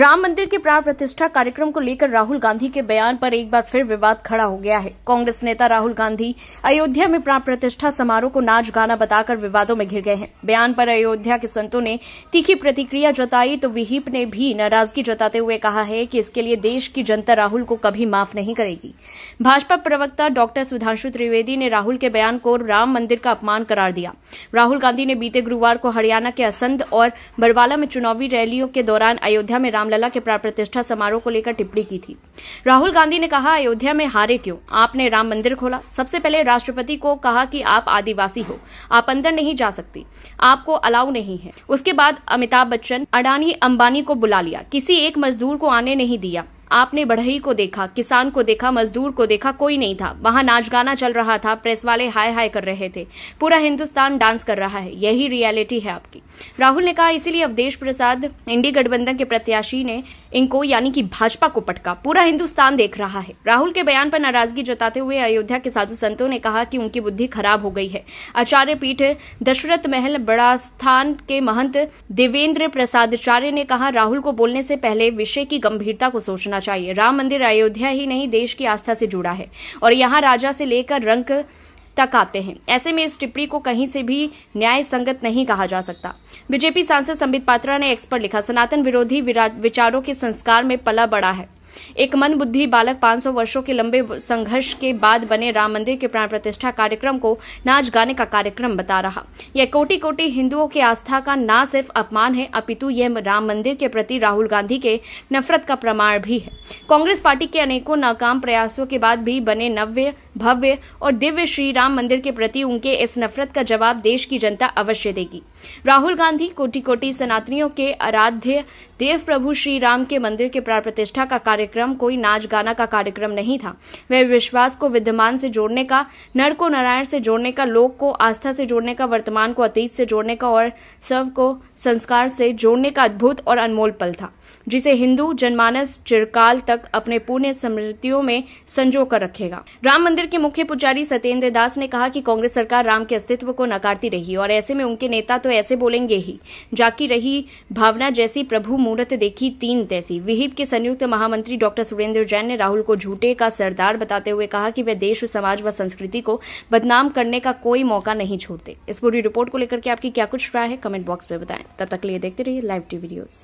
राम मंदिर के प्राण प्रतिष्ठा कार्यक्रम को लेकर राहुल गांधी के बयान पर एक बार फिर विवाद खड़ा हो गया है कांग्रेस नेता राहुल गांधी अयोध्या में प्राण प्रतिष्ठा समारोह को नाच गाना बताकर विवादों में घिर गए हैं बयान पर अयोध्या के संतों ने तीखी प्रतिक्रिया जताई तो विहिप ने भी नाराजगी जताते हुए कहा है कि इसके लिए देश की जनता राहुल को कभी माफ नहीं करेगी भाजपा प्रवक्ता डॉक्टर सुधांशु त्रिवेदी ने राहुल के बयान को राम मंदिर का अपमान करार दिया राहुल गांधी ने बीते गुरूवार को हरियाणा के असंध और बरवाला में चुनावी रैलियों के दौरान अयोध्या में राम रामलला के प्राण प्रतिष्ठा समारोह को लेकर टिप्पणी की थी राहुल गांधी ने कहा अयोध्या में हारे क्यों आपने राम मंदिर खोला सबसे पहले राष्ट्रपति को कहा कि आप आदिवासी हो आप अंदर नहीं जा सकती आपको अलाउ नहीं है उसके बाद अमिताभ बच्चन अडानी अंबानी को बुला लिया किसी एक मजदूर को आने नहीं दिया आपने बढ़ई को देखा किसान को देखा मजदूर को देखा कोई नहीं था वहां नाच गाना चल रहा था प्रेस वाले हाय हाय कर रहे थे पूरा हिंदुस्तान डांस कर रहा है यही रियलिटी है आपकी राहुल ने कहा इसीलिए अवधेश प्रसाद इंडी गठबंधन के प्रत्याशी ने इनको यानी कि भाजपा को पटका पूरा हिंदुस्तान देख रहा है राहुल के बयान पर नाराजगी जताते हुए अयोध्या के साधु संतों ने कहा कि उनकी बुद्धि खराब हो गई है आचार्य पीठ दशरथ महल बड़ा स्थान के महंत देवेंद्र प्रसादाचार्य ने कहा राहुल को बोलने से पहले विषय की गंभीरता को सोचना चाहिए राम मंदिर अयोध्या ही नहीं देश की आस्था से जुड़ा है और यहाँ राजा से लेकर रंग तक आते हैं ऐसे में इस टिप्पणी को कहीं से भी न्याय संगत नहीं कहा जा सकता बीजेपी सांसद संबित पात्रा ने एक्स पर लिखा सनातन विरोधी विचारों के संस्कार में पला बड़ा है एक मन बुद्धि बालक 500 वर्षों के लंबे संघर्ष के बाद बने राम मंदिर के प्राण प्रतिष्ठा कार्यक्रम को नाच गाने का कार्यक्रम बता रहा यह कोटि कोटि हिंदुओं की आस्था का न सिर्फ अपमान है अपितु यह राम मंदिर के प्रति राहुल गांधी के नफरत का प्रमाण भी है कांग्रेस पार्टी के अनेकों नाकाम प्रयासों के बाद भी बने नव्य भव्य और दिव्य श्री राम मंदिर के प्रति उनके इस नफरत का जवाब देश की जनता अवश्य देगी राहुल गांधी कोटि कोटि सनातनियों के आराध्य देव प्रभु श्री राम के मंदिर के प्राण प्रतिष्ठा का कार्यक्रम कोई नाच गाना का कार्यक्रम नहीं था वह विश्वास को विद्यमान से जोड़ने का नर को नारायण से जोड़ने का लोक को आस्था से जोड़ने का वर्तमान को अतीत से जोड़ने का और सब को संस्कार से जोड़ने का अद्भुत और अनमोल पल था जिसे हिंदू जनमानस चिरकाल तक अपने पुण्य स्मृतियों में संजो कर रखेगा राम मंदिर के मुख्य पुजारी सत्येंद्र दास ने कहा कि कांग्रेस सरकार राम के अस्तित्व को नकारती रही और ऐसे में उनके नेता तो ऐसे बोलेंगे ही जाकी रही भावना जैसी प्रभु मूर्त देखी तीन तैसी विहिप के संयुक्त महामंत्री डॉक्टर सुरेंद्र जैन ने राहुल को झूठे का सरदार बताते हुए कहा कि वे देश समाज व संस्कृति को बदनाम करने का कोई मौका नहीं छोड़ते इस पूरी रिपोर्ट को लेकर के आपकी क्या कुछ राय है कमेंट बॉक्स में बताएं तब तक लिए देखते रहिए लाइव टीवी न्यूज